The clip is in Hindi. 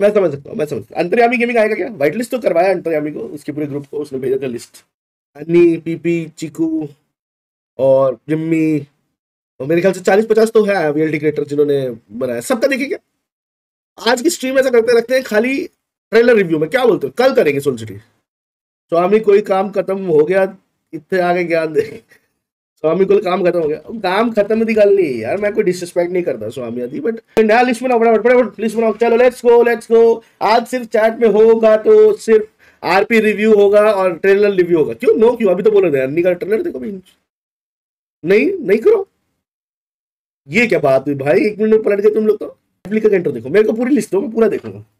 मैं समझ सकता हूँ मैं समझ सकता अंतर्यामी गेमिंग आएगा क्या व्हाइट लिस्ट तो करवाया अंतर्यामी को उसके पूरे ग्रुप को उसने भेजा था लिस्ट अन्नी पीपी चिकू और जिम्मी और मेरे ख्याल से चालीस पचास तो है वीएलटी क्रिएटर जिन्होंने बनाया सबका देखिए क्या आज की स्ट्रीम ऐसा करते रखते हैं खाली ट्रेलर रिव्यू में क्या बोलते हो कल करेंगे सोल सिटी स्वामी कोई काम खत्म हो गया इतने आगे ज्ञान दे स्वामी को काम खत्म हो गया काम खत्म की गल नहीं यार मैं कोई डिसरिस्पेक्ट नहीं करता स्वामी आदि बट नया लिस्ट बनाओ बड़ा बड़ा लिस्ट बनाओ चलो लेट्स गो लेट्स गो आज सिर्फ चैट में होगा तो सिर्फ आरपी रिव्यू होगा और ट्रेलर रिव्यू होगा क्यों नो क्यों अभी तो बोलो नहीं का ट्रेलर देखो भाई नहीं नहीं करो ये क्या बात हुई भाई एक मिनट में पलट गए तुम लोग तो एप्लीकेट तो देखो मेरे को पूरी लिस्ट दो मैं पूरा देखूंगा